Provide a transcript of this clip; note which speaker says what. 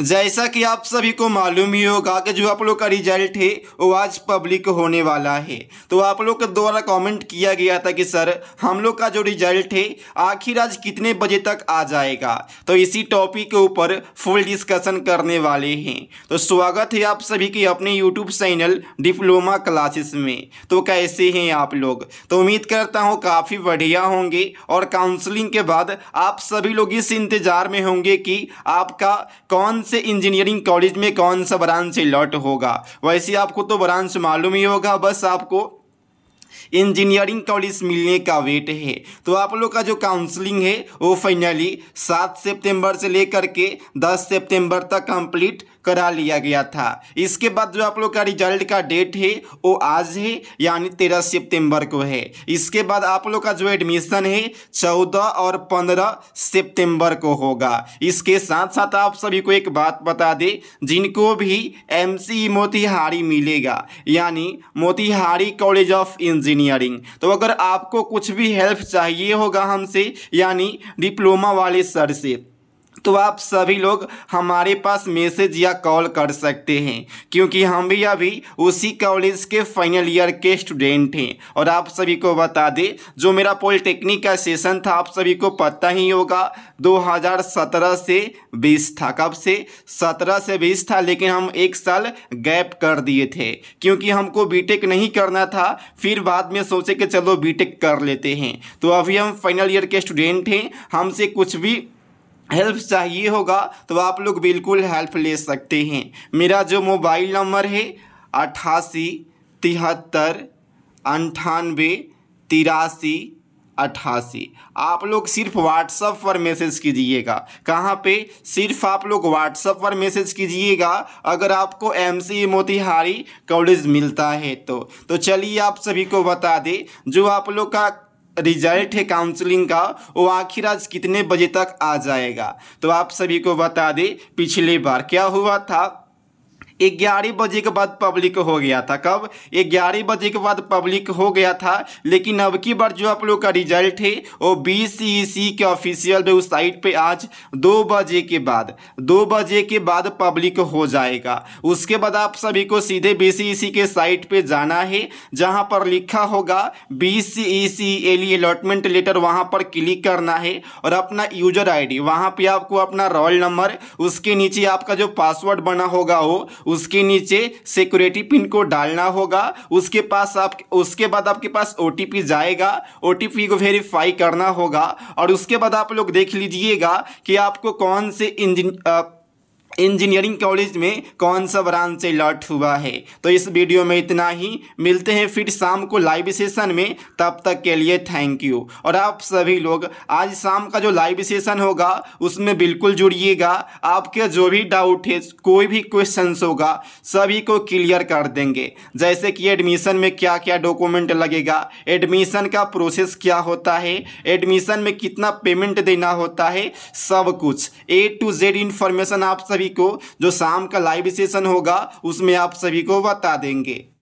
Speaker 1: जैसा कि आप सभी को मालूम ही होगा कि जो आप लोग का रिजल्ट है वो आज पब्लिक होने वाला है तो आप लोग के द्वारा कमेंट किया गया था कि सर हम लोग का जो रिजल्ट है आखिर आज कितने बजे तक आ जाएगा तो इसी टॉपिक के ऊपर फुल डिस्कशन करने वाले हैं तो स्वागत है आप सभी के अपने यूट्यूब चैनल डिप्लोमा क्लासेस में तो कैसे हैं आप लोग तो उम्मीद करता हूँ काफ़ी बढ़िया होंगे और काउंसलिंग के बाद आप सभी लोग इस इंतज़ार में होंगे कि आपका कौन से इंजीनियरिंग कॉलेज में कौन सा ब्रांच अलॉट होगा वैसे आपको तो ब्रांच मालूम ही होगा बस आपको इंजीनियरिंग कॉलेज मिलने का वेट है तो आप लोग का जो काउंसलिंग है वो फाइनली सात सितंबर से लेकर के दस सितंबर तक कंप्लीट करा लिया गया था इसके बाद जो आप लोग का रिजल्ट का डेट है वो आज है यानी तेरह सितंबर को है इसके बाद आप लोग का जो एडमिशन है चौदह और पंद्रह सितंबर को होगा इसके साथ साथ आप सभी को एक बात बता दें जिनको भी एम मोतिहारी मिलेगा यानी मोतिहारी कॉलेज ऑफ इंजीनियरिंग तो अगर आपको कुछ भी हेल्प चाहिए होगा हमसे यानी डिप्लोमा वाले सर से तो आप सभी लोग हमारे पास मैसेज या कॉल कर सकते हैं क्योंकि हम भी अभी उसी कॉलेज के फाइनल ईयर के स्टूडेंट हैं और आप सभी को बता दें जो मेरा पॉलिटेक्निक का सेशन था आप सभी को पता ही होगा 2017 से 20 था कब से 17 से 20 था लेकिन हम एक साल गैप कर दिए थे क्योंकि हमको बीटेक नहीं करना था फिर बाद में सोचे कि चलो बीटेक कर लेते हैं तो अभी हम फाइनल ईयर के स्टूडेंट हैं हमसे कुछ भी हेल्प चाहिए होगा तो आप लोग बिल्कुल हेल्प ले सकते हैं मेरा जो मोबाइल नंबर है अट्ठासी तिहत्तर अंठानवे तिरासी अट्ठासी आप लोग सिर्फ व्हाट्सअप पर मैसेज कीजिएगा कहाँ पे सिर्फ आप लोग व्हाट्सअप पर मैसेज कीजिएगा अगर आपको एम सी मोतिहारी कॉलेज मिलता है तो तो चलिए आप सभी को बता दें जो आप लोग का रिजल्ट है काउंसलिंग का वो आखिर आज कितने बजे तक आ जाएगा तो आप सभी को बता दें पिछले बार क्या हुआ था ग्यारह बजे के बाद पब्लिक हो गया था कब ग्यारह बजे के बाद पब्लिक हो गया था लेकिन अब की बार जो आप लोग का रिजल्ट है वो बी सी सी के ऑफिशियल वेबसाइट पे आज दो बजे के बाद दो बजे के बाद पब्लिक हो जाएगा उसके बाद आप सभी को सीधे बी सी सी के साइट पे जाना है जहाँ पर लिखा होगा B C C L allotment letter वहाँ पर क्लिक करना है और अपना यूजर आई डी वहाँ पर आपको अपना रोल नंबर उसके नीचे आपका जो पासवर्ड बना होगा वो उसके नीचे सिक्योरिटी पिन को डालना होगा उसके पास आप उसके बाद आपके पास ओ जाएगा ओ को वेरीफाई करना होगा और उसके बाद आप लोग देख लीजिएगा कि आपको कौन से इंजन इंजीनियरिंग कॉलेज में कौन सा ब्रांच से लॉट हुआ है तो इस वीडियो में इतना ही मिलते हैं फिर शाम को लाइव सेशन में तब तक के लिए थैंक यू और आप सभी लोग आज शाम का जो लाइव सेशन होगा उसमें बिल्कुल जुड़िएगा आपके जो भी डाउट है कोई भी क्वेश्चन होगा सभी को क्लियर कर देंगे जैसे कि एडमिशन में क्या क्या डॉक्यूमेंट लगेगा एडमिशन का प्रोसेस क्या होता है एडमिशन में कितना पेमेंट देना होता है सब कुछ ए टू जेड इन्फॉर्मेशन आप सभी को जो शाम का लाइव सेशन होगा उसमें आप सभी को बता देंगे